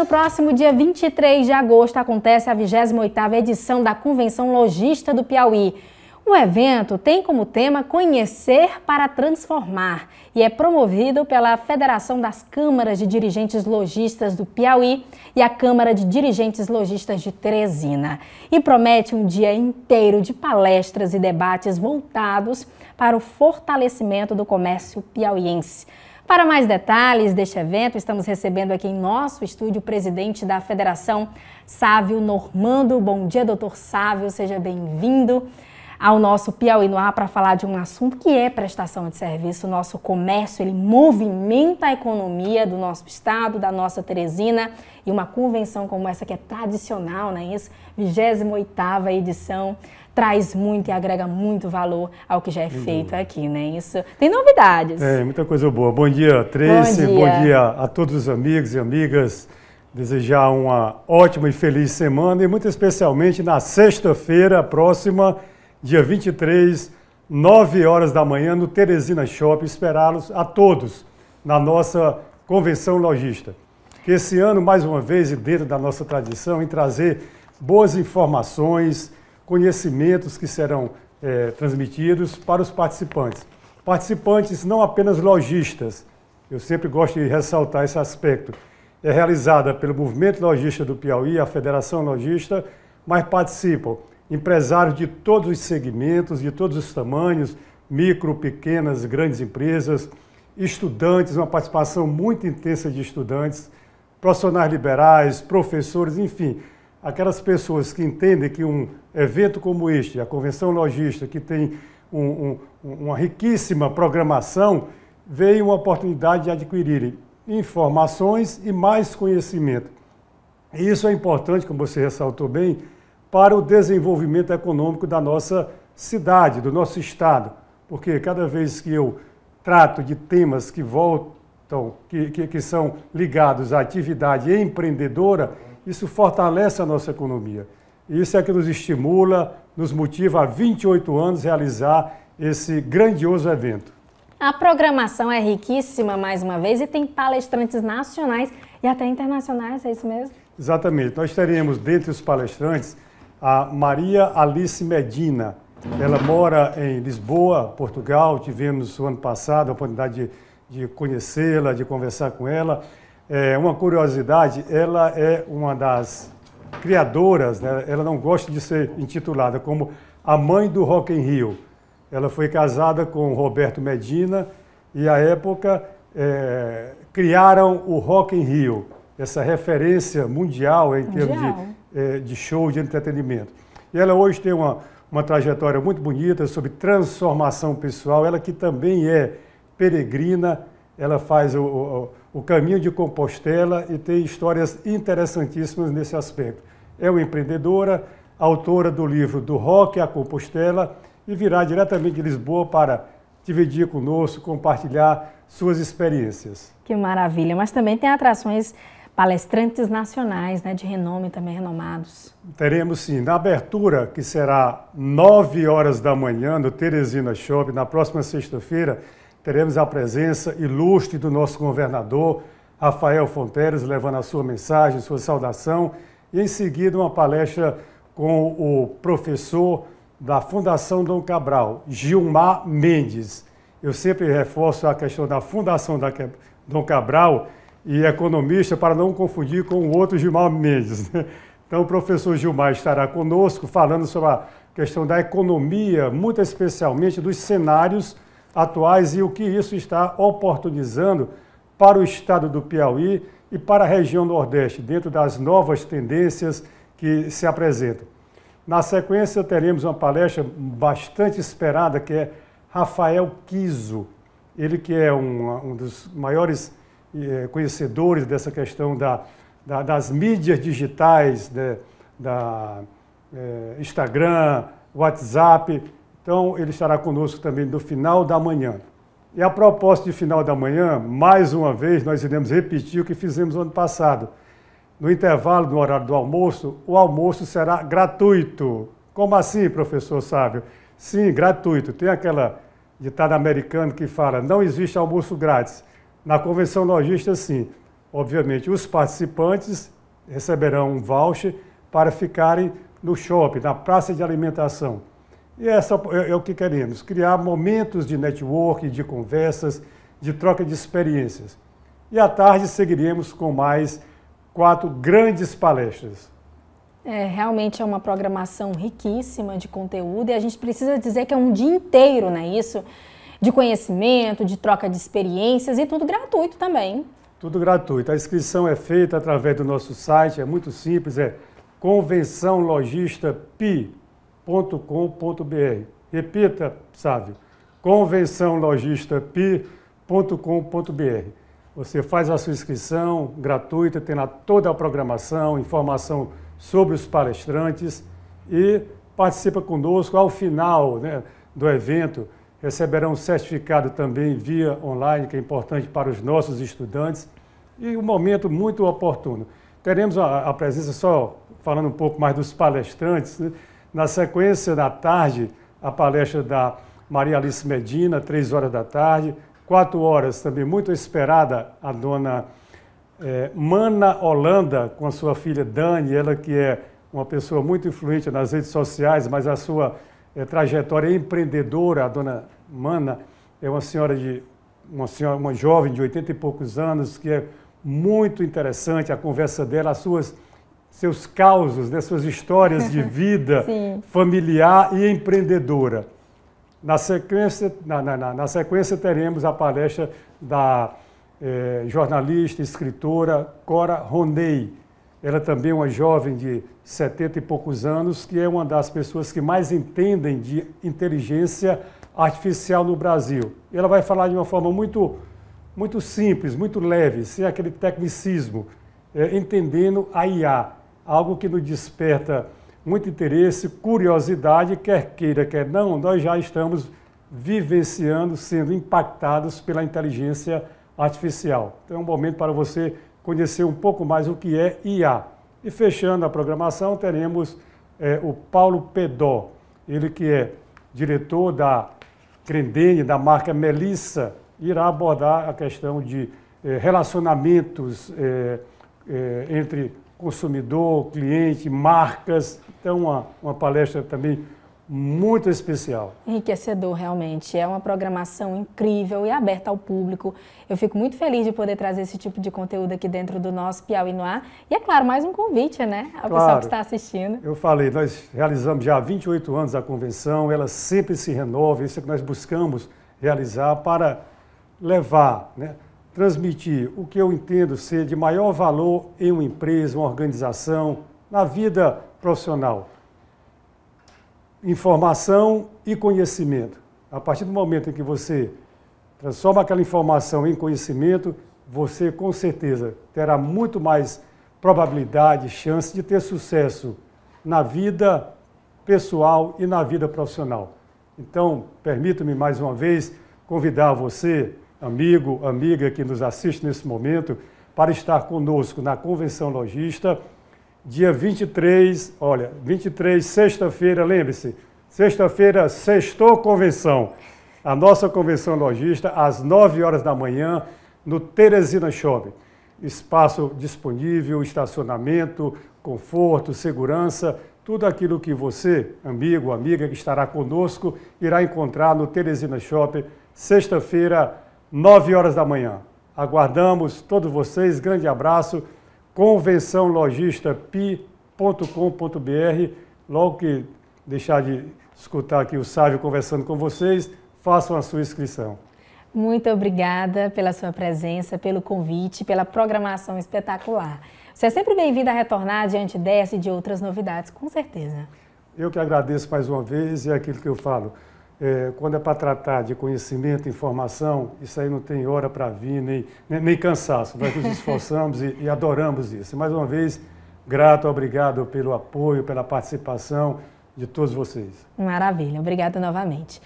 No próximo dia 23 de agosto acontece a 28ª edição da Convenção Logista do Piauí. O evento tem como tema Conhecer para Transformar e é promovido pela Federação das Câmaras de Dirigentes Logistas do Piauí e a Câmara de Dirigentes Logistas de Teresina. E promete um dia inteiro de palestras e debates voltados para o fortalecimento do comércio piauiense. Para mais detalhes deste evento, estamos recebendo aqui em nosso estúdio o presidente da Federação, Sávio Normando. Bom dia, doutor Sávio, seja bem-vindo ao nosso Piauí no Ar para falar de um assunto que é prestação de serviço. O nosso comércio, ele movimenta a economia do nosso estado, da nossa Teresina, e uma convenção como essa que é tradicional, não é isso? 28ª edição traz muito e agrega muito valor ao que já é feito aqui, né? Isso tem novidades. É, muita coisa boa. Bom dia, Tracy. Bom dia, Bom dia a todos os amigos e amigas. Desejar uma ótima e feliz semana e muito especialmente na sexta-feira próxima, dia 23, 9 horas da manhã, no Teresina Shopping. Esperá-los a todos na nossa convenção logista. Que esse ano, mais uma vez, e dentro da nossa tradição, em trazer boas informações, conhecimentos que serão é, transmitidos para os participantes. Participantes não apenas lojistas, eu sempre gosto de ressaltar esse aspecto. É realizada pelo Movimento Logista do Piauí, a Federação Logista, mas participam empresários de todos os segmentos, de todos os tamanhos, micro, pequenas, grandes empresas, estudantes, uma participação muito intensa de estudantes, profissionais liberais, professores, enfim, aquelas pessoas que entendem que um evento como este, a Convenção Logística, que tem um, um, uma riquíssima programação, veio uma oportunidade de adquirirem informações e mais conhecimento. E isso é importante, como você ressaltou bem, para o desenvolvimento econômico da nossa cidade, do nosso estado. Porque cada vez que eu trato de temas que voltam, que, que, que são ligados à atividade empreendedora, isso fortalece a nossa economia. Isso é que nos estimula, nos motiva há 28 anos realizar esse grandioso evento. A programação é riquíssima mais uma vez e tem palestrantes nacionais e até internacionais, é isso mesmo? Exatamente. Nós teremos dentre os palestrantes a Maria Alice Medina. Ela mora em Lisboa, Portugal. Tivemos o ano passado a oportunidade de, de conhecê-la, de conversar com ela é, uma curiosidade, ela é uma das criadoras, né? ela não gosta de ser intitulada como a mãe do Rock in Rio. Ela foi casada com Roberto Medina e, à época, é, criaram o Rock in Rio, essa referência mundial em termos de, é, de show de entretenimento. E ela hoje tem uma, uma trajetória muito bonita sobre transformação pessoal, ela que também é peregrina, ela faz o, o o caminho de Compostela e tem histórias interessantíssimas nesse aspecto. É uma empreendedora, autora do livro Do Rock à Compostela e virá diretamente de Lisboa para dividir conosco, compartilhar suas experiências. Que maravilha! Mas também tem atrações palestrantes nacionais, né, de renome também renomados. Teremos sim, na abertura, que será 9 horas da manhã no Teresina Shopping, na próxima sexta-feira, teremos a presença ilustre do nosso governador, Rafael Fonteles, levando a sua mensagem, sua saudação, e em seguida uma palestra com o professor da Fundação Dom Cabral, Gilmar Mendes. Eu sempre reforço a questão da Fundação da Dom Cabral e economista para não confundir com o outro Gilmar Mendes. Né? Então, o professor Gilmar estará conosco falando sobre a questão da economia, muito especialmente dos cenários atuais e o que isso está oportunizando para o estado do Piauí e para a região Nordeste, dentro das novas tendências que se apresentam. Na sequência, teremos uma palestra bastante esperada, que é Rafael Kiso, ele que é um, um dos maiores eh, conhecedores dessa questão da, da, das mídias digitais, de, né, da eh, Instagram, WhatsApp, então, ele estará conosco também no final da manhã. E a proposta de final da manhã, mais uma vez, nós iremos repetir o que fizemos ano passado. No intervalo do horário do almoço, o almoço será gratuito. Como assim, professor Sávio? Sim, gratuito. Tem aquela ditada americana que fala: não existe almoço grátis. Na convenção lojista, sim. Obviamente, os participantes receberão um voucher para ficarem no shopping, na praça de alimentação. E essa é, é o que queremos, criar momentos de network, de conversas, de troca de experiências. E à tarde seguiremos com mais quatro grandes palestras. É, realmente é uma programação riquíssima de conteúdo e a gente precisa dizer que é um dia inteiro, não é Isso de conhecimento, de troca de experiências e tudo gratuito também. Tudo gratuito. A inscrição é feita através do nosso site, é muito simples, é convençãologista.pi convençãologista.com.br. Repita, sabe, convençãologista.com.br. Você faz a sua inscrição gratuita, tem lá toda a programação, informação sobre os palestrantes e participa conosco ao final né, do evento. Receberão um certificado também via online, que é importante para os nossos estudantes, e um momento muito oportuno. Teremos a, a presença, só falando um pouco mais dos palestrantes, né, na sequência da tarde, a palestra da Maria Alice Medina, três horas da tarde. Quatro horas, também muito esperada, a dona é, Mana Holanda, com a sua filha Dani, ela que é uma pessoa muito influente nas redes sociais, mas a sua é, trajetória empreendedora, a dona Mana, é uma senhora de uma senhora, uma jovem de 80 e poucos anos, que é muito interessante a conversa dela, as suas seus causos, né, suas histórias de vida familiar e empreendedora. Na sequência, na, na, na sequência teremos a palestra da eh, jornalista, escritora Cora Roney. Ela é também é uma jovem de 70 e poucos anos, que é uma das pessoas que mais entendem de inteligência artificial no Brasil. Ela vai falar de uma forma muito, muito simples, muito leve, sem aquele tecnicismo, eh, entendendo a IA algo que nos desperta muito interesse, curiosidade, quer queira, quer não, nós já estamos vivenciando, sendo impactados pela inteligência artificial. Então é um momento para você conhecer um pouco mais o que é IA. E fechando a programação, teremos é, o Paulo Pedó, ele que é diretor da Crendene, da marca Melissa, irá abordar a questão de eh, relacionamentos eh, eh, entre consumidor, cliente, marcas. Então, uma, uma palestra também muito especial. Enriquecedor, realmente. É uma programação incrível e aberta ao público. Eu fico muito feliz de poder trazer esse tipo de conteúdo aqui dentro do nosso Piauí Noir. E é claro, mais um convite, né? Ao claro. pessoal que está assistindo. Eu falei, nós realizamos já há 28 anos a convenção, ela sempre se renova, isso é que nós buscamos realizar para levar, né? transmitir o que eu entendo ser de maior valor em uma empresa, uma organização, na vida profissional. Informação e conhecimento. A partir do momento em que você transforma aquela informação em conhecimento, você com certeza terá muito mais probabilidade, chance de ter sucesso na vida pessoal e na vida profissional. Então, permito-me mais uma vez convidar você amigo, amiga que nos assiste nesse momento, para estar conosco na Convenção Logista, dia 23, olha, 23, sexta-feira, lembre-se, sexta-feira, sextou convenção. A nossa Convenção Logista, às 9 horas da manhã, no Teresina Shopping. Espaço disponível, estacionamento, conforto, segurança, tudo aquilo que você, amigo, amiga que estará conosco, irá encontrar no Teresina Shopping, sexta-feira, 9 horas da manhã. Aguardamos todos vocês. Grande abraço. Convençãologistapi.com.br. Logo que deixar de escutar aqui o Sávio conversando com vocês, façam a sua inscrição. Muito obrigada pela sua presença, pelo convite, pela programação espetacular. Você é sempre bem-vindo a retornar diante dessa e de outras novidades, com certeza. Eu que agradeço mais uma vez e é aquilo que eu falo. É, quando é para tratar de conhecimento, informação, isso aí não tem hora para vir, nem, nem, nem, cansaço. Nós nos esforçamos e, e, adoramos isso. Mais uma vez, grato, obrigado pelo apoio, pela participação de todos vocês. Maravilha, obrigada novamente.